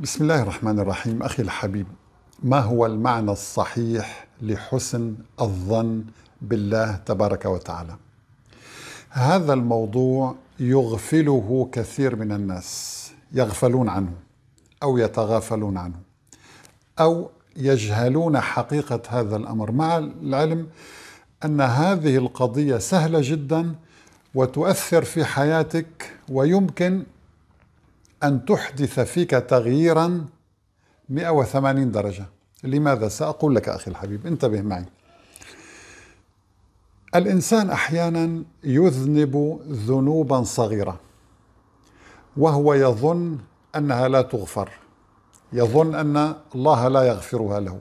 بسم الله الرحمن الرحيم أخي الحبيب ما هو المعنى الصحيح لحسن الظن بالله تبارك وتعالى هذا الموضوع يغفله كثير من الناس يغفلون عنه أو يتغافلون عنه أو يجهلون حقيقة هذا الأمر مع العلم أن هذه القضية سهلة جدا وتؤثر في حياتك ويمكن أن تحدث فيك تغييرا 180 درجة لماذا سأقول لك أخي الحبيب انتبه معي الإنسان أحيانا يذنب ذنوبا صغيرة وهو يظن أنها لا تغفر يظن أن الله لا يغفرها له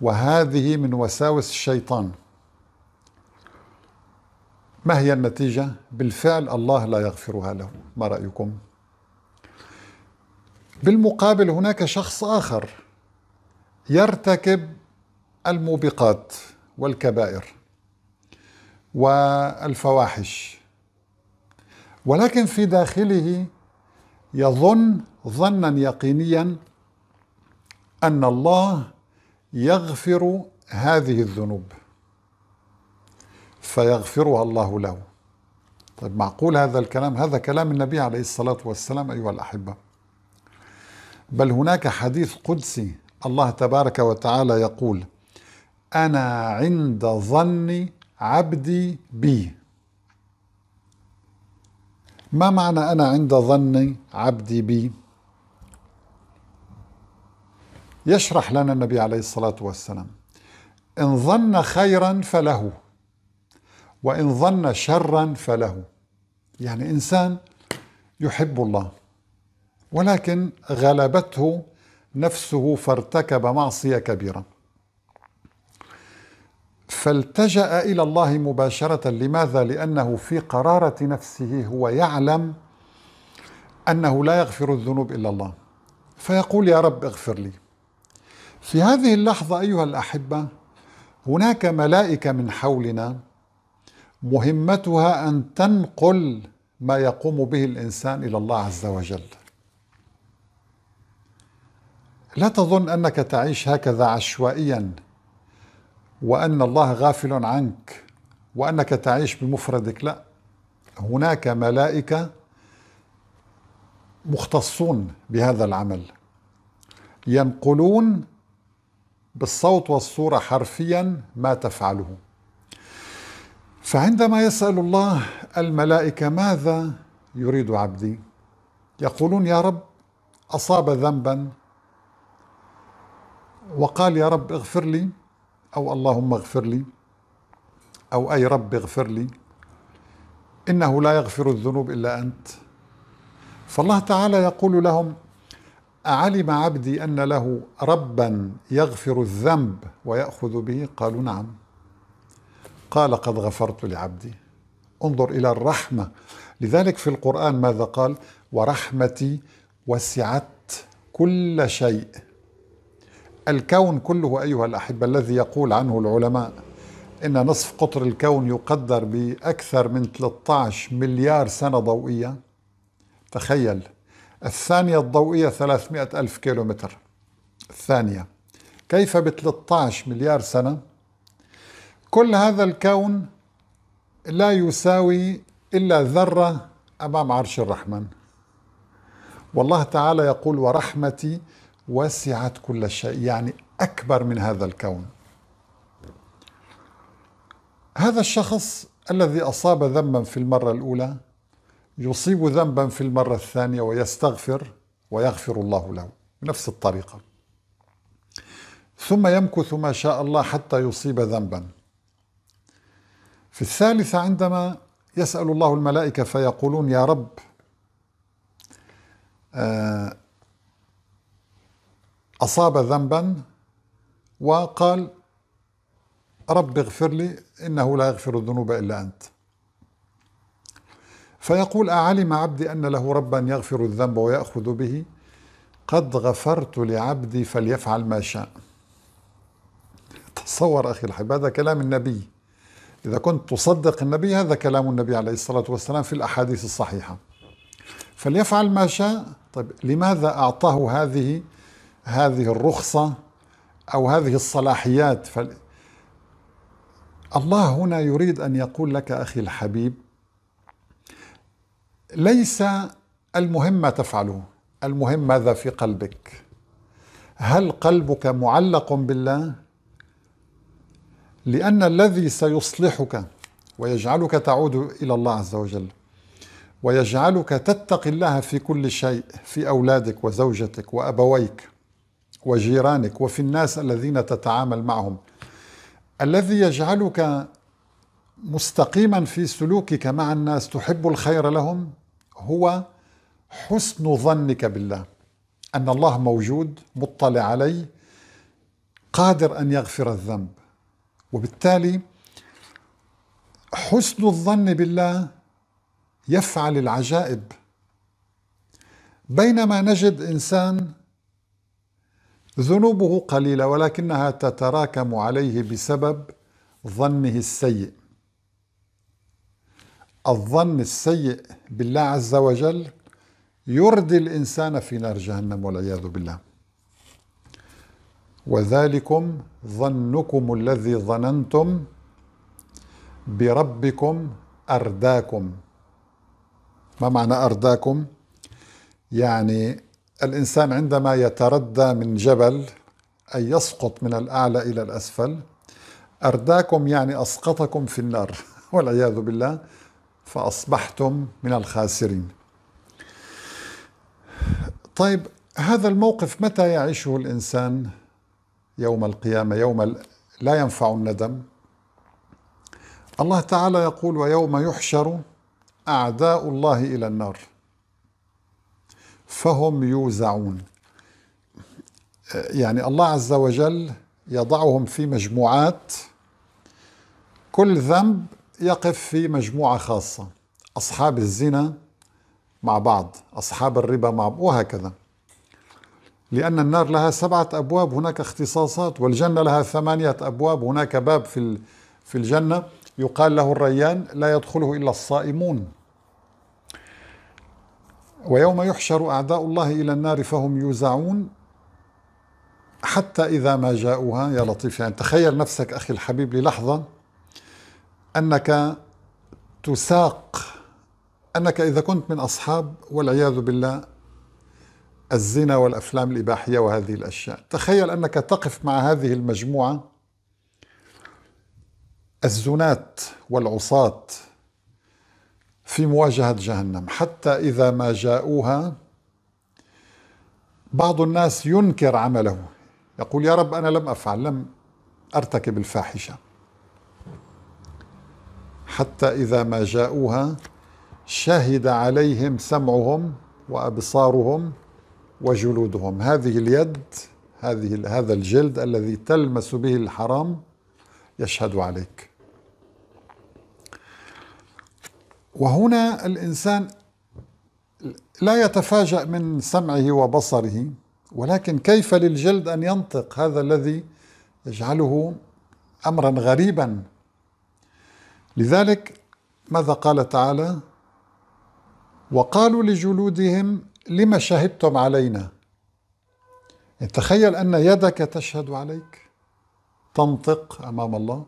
وهذه من وساوس الشيطان ما هي النتيجة؟ بالفعل الله لا يغفرها له ما رأيكم؟ بالمقابل هناك شخص آخر يرتكب الموبقات والكبائر والفواحش ولكن في داخله يظن ظنا يقينيا ان الله يغفر هذه الذنوب فيغفرها الله له طيب معقول هذا الكلام هذا كلام النبي عليه الصلاه والسلام ايها الاحبه بل هناك حديث قدسي الله تبارك وتعالى يقول انا عند ظن عبدي بي ما معنى انا عند ظن عبدي بي يشرح لنا النبي عليه الصلاه والسلام ان ظن خيرا فله وان ظن شرا فله يعني انسان يحب الله ولكن غلبته نفسه فارتكب معصية كبيرة فالتجأ إلى الله مباشرة لماذا؟ لأنه في قرارة نفسه هو يعلم أنه لا يغفر الذنوب إلا الله فيقول يا رب اغفر لي في هذه اللحظة أيها الأحبة هناك ملائكة من حولنا مهمتها أن تنقل ما يقوم به الإنسان إلى الله عز وجل لا تظن انك تعيش هكذا عشوائيا وان الله غافل عنك وانك تعيش بمفردك لا هناك ملائكه مختصون بهذا العمل ينقلون بالصوت والصوره حرفيا ما تفعله فعندما يسال الله الملائكه ماذا يريد عبدي يقولون يا رب اصاب ذنبا وقال يا رب اغفر لي أو اللهم اغفر لي أو أي رب اغفر لي إنه لا يغفر الذنوب إلا أنت فالله تعالى يقول لهم أعلم عبدي أن له ربا يغفر الذنب ويأخذ به قالوا نعم قال قد غفرت لعبدي انظر إلى الرحمة لذلك في القرآن ماذا قال ورحمتي وسعت كل شيء الكون كله أيها الأحبة الذي يقول عنه العلماء إن نصف قطر الكون يقدر بأكثر من 13 مليار سنة ضوئية تخيل الثانية الضوئية 300 ألف كيلومتر الثانية كيف ب 13 مليار سنة كل هذا الكون لا يساوي إلا ذرة أمام عرش الرحمن والله تعالى يقول ورحمتي وسعت كل شيء يعني اكبر من هذا الكون هذا الشخص الذي اصاب ذنبا في المره الاولى يصيب ذنبا في المره الثانيه ويستغفر ويغفر الله له بنفس الطريقه ثم يمكث ما شاء الله حتى يصيب ذنبا في الثالثه عندما يسال الله الملائكه فيقولون يا رب آه أصاب ذنبا وقال رب اغفر لي إنه لا يغفر الذنوب إلا أنت فيقول أعلم عبدي أن له ربا يغفر الذنب ويأخذ به قد غفرت لعبدي فليفعل ما شاء تصور أخي الحبيب هذا كلام النبي إذا كنت تصدق النبي هذا كلام النبي عليه الصلاة والسلام في الأحاديث الصحيحة فليفعل ما شاء طيب لماذا أعطاه هذه هذه الرخصة أو هذه الصلاحيات فال... الله هنا يريد أن يقول لك أخي الحبيب ليس المهم ما تفعله المهم ماذا في قلبك هل قلبك معلق بالله لأن الذي سيصلحك ويجعلك تعود إلى الله عز وجل ويجعلك تتقي الله في كل شيء في أولادك وزوجتك وأبويك وجيرانك وفي الناس الذين تتعامل معهم الذي يجعلك مستقيما في سلوكك مع الناس تحب الخير لهم هو حسن ظنك بالله ان الله موجود مطلع علي قادر ان يغفر الذنب وبالتالي حسن الظن بالله يفعل العجائب بينما نجد انسان ذنوبه قليله ولكنها تتراكم عليه بسبب ظنه السيء الظن السيء بالله عز وجل يردي الانسان في نار جهنم والعياذ بالله وذلكم ظنكم الذي ظننتم بربكم ارداكم ما معنى ارداكم يعني الإنسان عندما يتردى من جبل أي يسقط من الأعلى إلى الأسفل أرداكم يعني أسقطكم في النار والعياذ بالله فأصبحتم من الخاسرين طيب هذا الموقف متى يعيشه الإنسان يوم القيامة يوم لا ينفع الندم الله تعالى يقول ويوم يحشر أعداء الله إلى النار فهم يوزعون يعني الله عز وجل يضعهم في مجموعات كل ذنب يقف في مجموعة خاصة أصحاب الزنا مع بعض أصحاب الربا مع بعض وهكذا لأن النار لها سبعة أبواب هناك اختصاصات والجنة لها ثمانية أبواب هناك باب في في الجنة يقال له الريان لا يدخله إلا الصائمون ويوم يحشر أعداء الله إلى النار فهم يوزعون حتى إذا ما جاءوها يا لطيف يعني تخيل نفسك أخي الحبيب للحظة أنك تساق أنك إذا كنت من أصحاب والعياذ بالله الزنا والأفلام الإباحية وهذه الأشياء تخيل أنك تقف مع هذه المجموعة الزنات والعصاة في مواجهة جهنم حتى إذا ما جاءوها بعض الناس ينكر عمله يقول يا رب أنا لم أفعل لم أرتكب الفاحشة حتى إذا ما جاءوها شهد عليهم سمعهم وأبصارهم وجلودهم هذه اليد هذه هذا الجلد الذي تلمس به الحرام يشهد عليك وهنا الإنسان لا يتفاجأ من سمعه وبصره ولكن كيف للجلد أن ينطق هذا الذي يجعله أمرا غريبا لذلك ماذا قال تعالى وقالوا لجلودهم لما شهدتم علينا تخيل أن يدك تشهد عليك تنطق أمام الله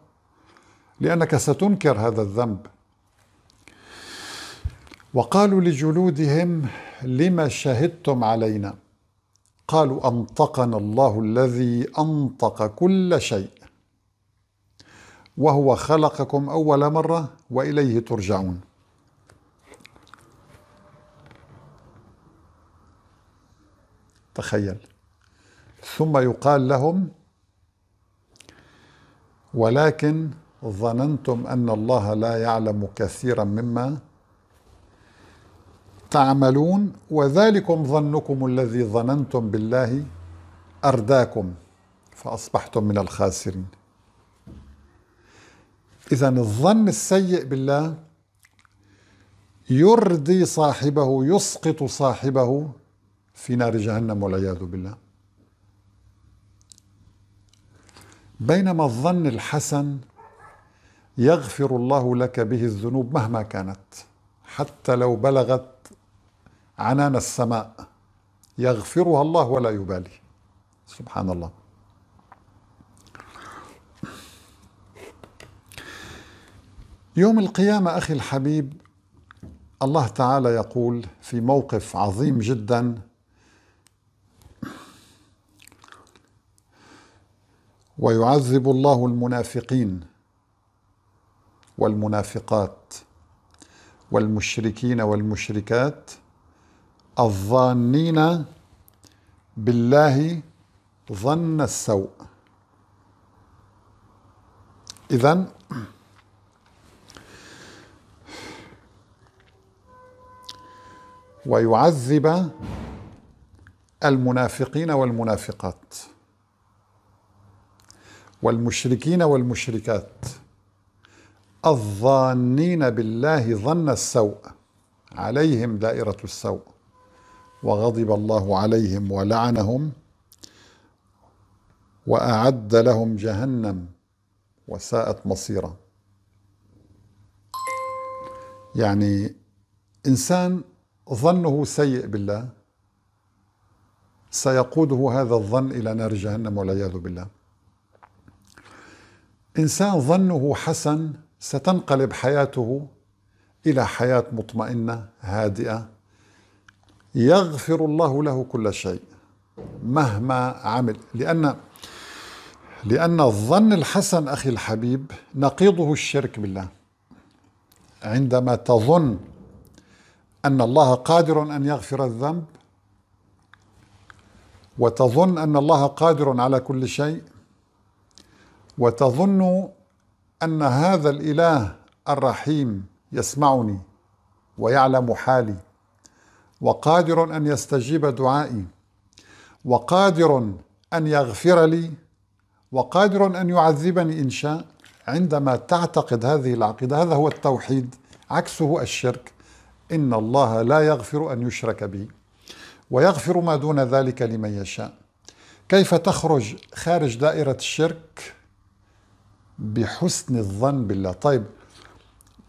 لأنك ستنكر هذا الذنب وقالوا لجلودهم لم شهدتم علينا قالوا انطقنا الله الذي انطق كل شيء وهو خلقكم اول مره واليه ترجعون تخيل ثم يقال لهم ولكن ظننتم ان الله لا يعلم كثيرا مما تعملون وذلكم ظنكم الذي ظننتم بالله أرداكم فأصبحتم من الخاسرين إذا الظن السيء بالله يردي صاحبه يسقط صاحبه في نار جهنم والعياذ بالله بينما الظن الحسن يغفر الله لك به الذنوب مهما كانت حتى لو بلغت عنان السماء يغفرها الله ولا يبالي سبحان الله يوم القيامة أخي الحبيب الله تعالى يقول في موقف عظيم جدا ويعذب الله المنافقين والمنافقات والمشركين والمشركات الظانين بالله ظن السوء إذا ويعذب المنافقين والمنافقات والمشركين والمشركات الظانين بالله ظن السوء عليهم دائرة السوء وغضب الله عليهم ولعنهم واعد لهم جهنم وساءت مصيرا يعني انسان ظنه سيء بالله سيقوده هذا الظن الى نار جهنم والعياذ بالله انسان ظنه حسن ستنقلب حياته الى حياه مطمئنه هادئه يغفر الله له كل شيء مهما عمل لأن لأن الظن الحسن أخي الحبيب نقيضه الشرك بالله عندما تظن أن الله قادر أن يغفر الذنب وتظن أن الله قادر على كل شيء وتظن أن هذا الإله الرحيم يسمعني ويعلم حالي وقادر ان يستجيب دعائي وقادر ان يغفر لي وقادر ان يعذبني ان شاء عندما تعتقد هذه العقيده هذا هو التوحيد عكسه الشرك ان الله لا يغفر ان يشرك به ويغفر ما دون ذلك لمن يشاء كيف تخرج خارج دائره الشرك بحسن الظن بالله طيب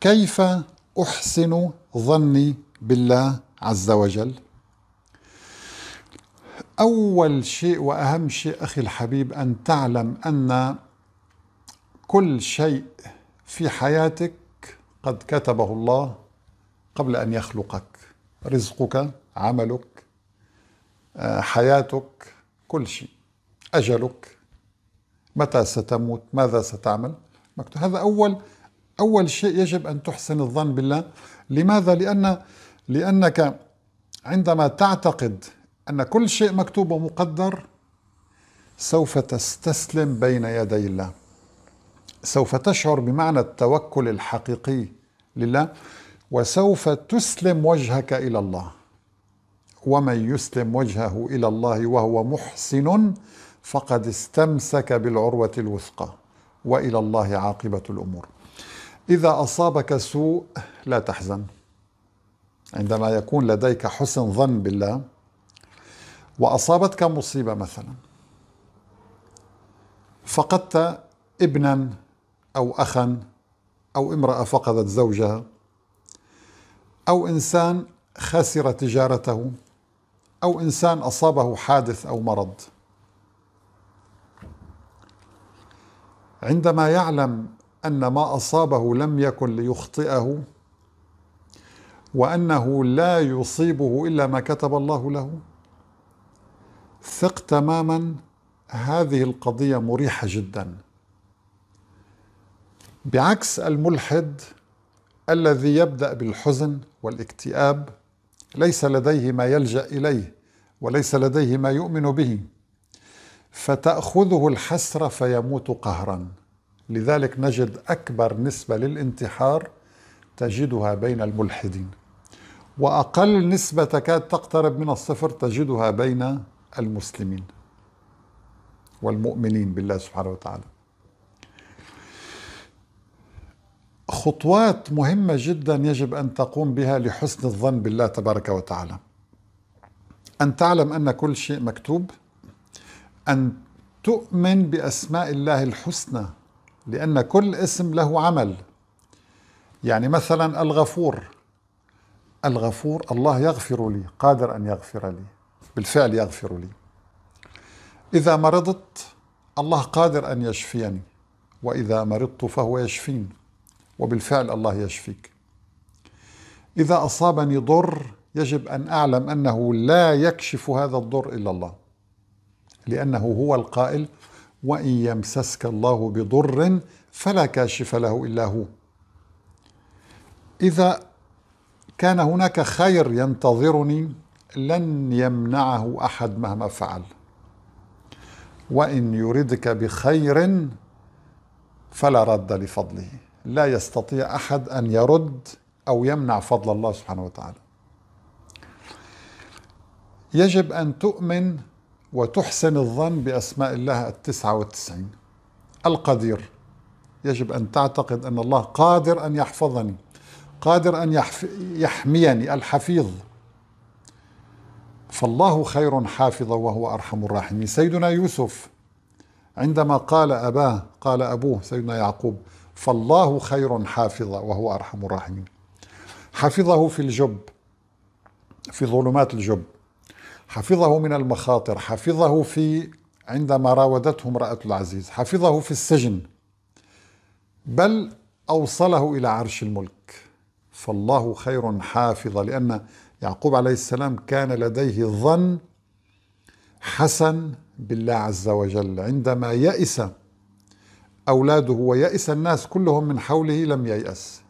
كيف احسن ظني بالله عز وجل أول شيء وأهم شيء أخي الحبيب أن تعلم أن كل شيء في حياتك قد كتبه الله قبل أن يخلقك رزقك عملك آه، حياتك كل شيء أجلك متى ستموت ماذا ستعمل مكتوب هذا أول أول شيء يجب أن تحسن الظن بالله لماذا؟ لأن لأنك عندما تعتقد أن كل شيء مكتوب ومقدر سوف تستسلم بين يدي الله سوف تشعر بمعنى التوكل الحقيقي لله وسوف تسلم وجهك إلى الله ومن يسلم وجهه إلى الله وهو محسن فقد استمسك بالعروة الوثقى وإلى الله عاقبة الأمور إذا أصابك سوء لا تحزن عندما يكون لديك حسن ظن بالله وأصابتك مصيبة مثلا فقدت ابنا أو أخا أو امرأة فقدت زوجها أو إنسان خسر تجارته أو إنسان أصابه حادث أو مرض عندما يعلم أن ما أصابه لم يكن ليخطئه وأنه لا يصيبه إلا ما كتب الله له ثق تماما هذه القضية مريحة جدا بعكس الملحد الذي يبدأ بالحزن والاكتئاب ليس لديه ما يلجأ إليه وليس لديه ما يؤمن به فتأخذه الحسرة فيموت قهرا لذلك نجد أكبر نسبة للانتحار تجدها بين الملحدين وأقل نسبة تكاد تقترب من الصفر تجدها بين المسلمين والمؤمنين بالله سبحانه وتعالى خطوات مهمة جدا يجب أن تقوم بها لحسن الظن بالله تبارك وتعالى أن تعلم أن كل شيء مكتوب أن تؤمن بأسماء الله الحسنى لأن كل اسم له عمل يعني مثلا الغفور الغفور الله يغفر لي قادر أن يغفر لي بالفعل يغفر لي إذا مرضت الله قادر أن يشفيني وإذا مرضت فهو يشفيني وبالفعل الله يشفيك إذا أصابني ضر يجب أن أعلم أنه لا يكشف هذا الضر إلا الله لأنه هو القائل وإن يمسسك الله بضر فلا كاشف له إلا هو إذا كان هناك خير ينتظرني لن يمنعه احد مهما فعل وان يردك بخير فلا رد لفضله لا يستطيع احد ان يرد او يمنع فضل الله سبحانه وتعالى يجب ان تؤمن وتحسن الظن باسماء الله التسعه والتسعين القدير يجب ان تعتقد ان الله قادر ان يحفظني قادر أن يحميني الحفيظ فالله خير حافظ وهو أرحم الراحمين سيدنا يوسف عندما قال أباه قال أبوه سيدنا يعقوب فالله خير حافظ وهو أرحم الراحمين حفظه في الجب في ظلمات الجب حفظه من المخاطر حفظه في عندما راودته امرأة العزيز حفظه في السجن بل أوصله إلى عرش الملك فالله خير حافظ لأن يعقوب عليه السلام كان لديه ظن حسن بالله عز وجل عندما يأس أولاده ويأس الناس كلهم من حوله لم ييأس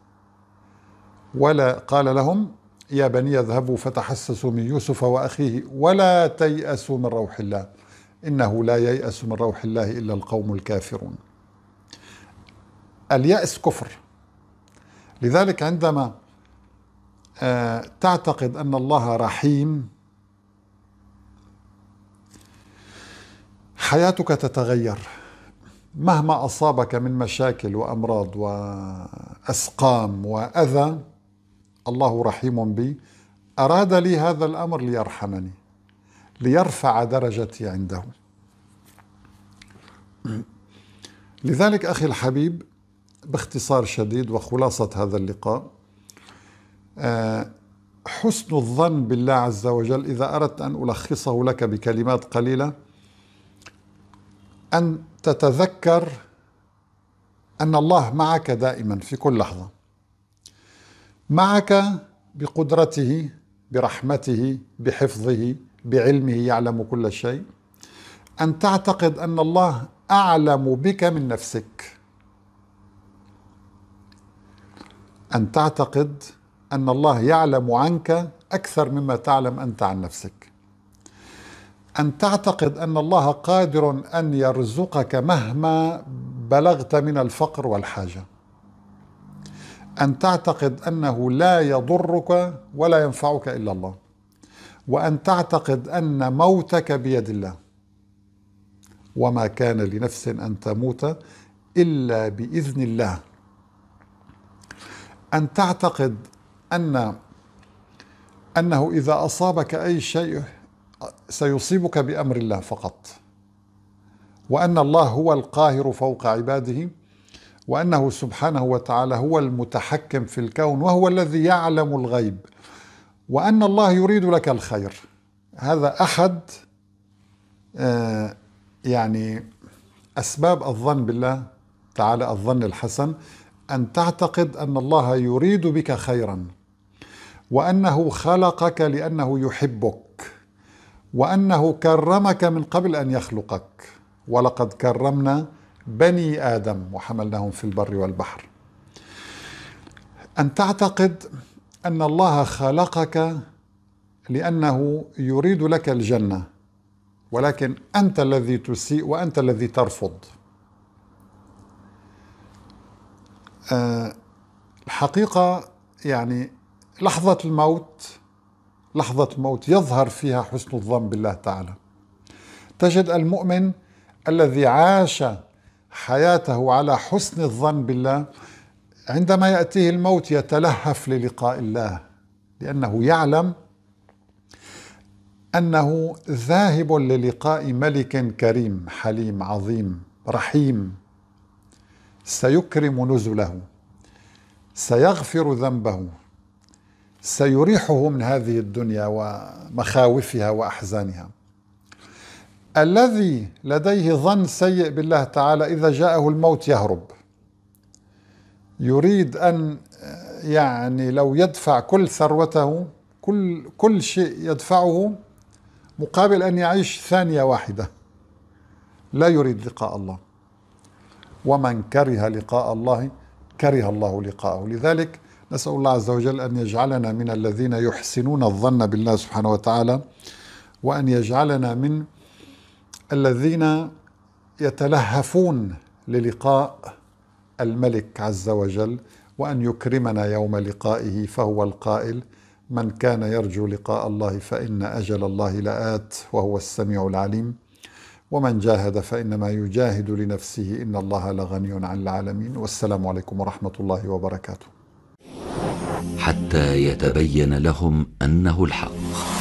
ولا قال لهم يا بني اذهبوا فتحسسوا من يوسف وأخيه ولا تيأسوا من روح الله إنه لا ييأس من روح الله إلا القوم الكافرون اليأس كفر لذلك عندما آه، تعتقد أن الله رحيم حياتك تتغير مهما أصابك من مشاكل وأمراض وأسقام وأذى الله رحيم بي أراد لي هذا الأمر ليرحمني ليرفع درجتي عنده لذلك أخي الحبيب باختصار شديد وخلاصة هذا اللقاء آه، حسن الظن بالله عز وجل إذا أردت أن ألخصه لك بكلمات قليلة أن تتذكر أن الله معك دائما في كل لحظة معك بقدرته برحمته بحفظه بعلمه يعلم كل شيء أن تعتقد أن الله أعلم بك من نفسك أن تعتقد أن الله يعلم عنك أكثر مما تعلم أنت عن نفسك أن تعتقد أن الله قادر أن يرزقك مهما بلغت من الفقر والحاجة أن تعتقد أنه لا يضرك ولا ينفعك إلا الله وأن تعتقد أن موتك بيد الله وما كان لنفس أن تموت إلا بإذن الله أن تعتقد أن أنه إذا أصابك أي شيء سيصيبك بأمر الله فقط وأن الله هو القاهر فوق عباده وأنه سبحانه وتعالى هو المتحكم في الكون وهو الذي يعلم الغيب وأن الله يريد لك الخير هذا أحد آه، يعني أسباب الظن بالله تعالى الظن الحسن ان تعتقد ان الله يريد بك خيرا وانه خلقك لانه يحبك وانه كرمك من قبل ان يخلقك ولقد كرمنا بني ادم وحملناهم في البر والبحر ان تعتقد ان الله خلقك لانه يريد لك الجنه ولكن انت الذي تسيء وانت الذي ترفض آه، الحقيقة يعني لحظة الموت لحظة الموت يظهر فيها حسن الظن بالله تعالى تجد المؤمن الذي عاش حياته على حسن الظن بالله عندما يأتيه الموت يتلهف للقاء الله لأنه يعلم أنه ذاهب للقاء ملك كريم حليم عظيم رحيم سيكرم نزله سيغفر ذنبه سيريحه من هذه الدنيا ومخاوفها واحزانها الذي لديه ظن سيء بالله تعالى اذا جاءه الموت يهرب يريد ان يعني لو يدفع كل ثروته كل كل شيء يدفعه مقابل ان يعيش ثانيه واحده لا يريد لقاء الله ومن كره لقاء الله كره الله لقاءه لذلك نسأل الله عز وجل أن يجعلنا من الذين يحسنون الظن بالله سبحانه وتعالى وأن يجعلنا من الذين يتلهفون للقاء الملك عز وجل وأن يكرمنا يوم لقائه فهو القائل من كان يرجو لقاء الله فإن أجل الله لآت وهو السميع العليم ومن جاهد فإنما يجاهد لنفسه إن الله لغني عن العالمين والسلام عليكم ورحمة الله وبركاته حتى يتبين لهم أنه الحق